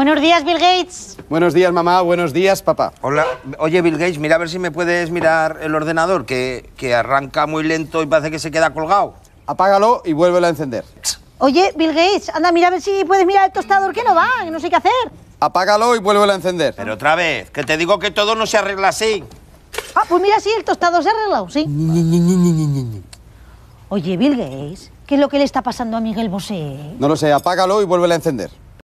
Buenos días, Bill Gates. Buenos días, mamá. Buenos días, papá. Hola. Oye, Bill Gates, mira a ver si me puedes mirar el ordenador, que, que arranca muy lento y parece que se queda colgado. Apágalo y vuelve a encender. Oye, Bill Gates, anda, mira a ver si puedes mirar el tostador que no va, que no sé qué hacer. Apágalo y vuélvelo a encender. Pero otra vez, que te digo que todo no se arregla así. Ah, pues mira, sí, el tostador se ha arreglado, sí. Oye, Bill Gates, ¿qué es lo que le está pasando a Miguel Bosé? No lo sé, apágalo y vuelve a encender.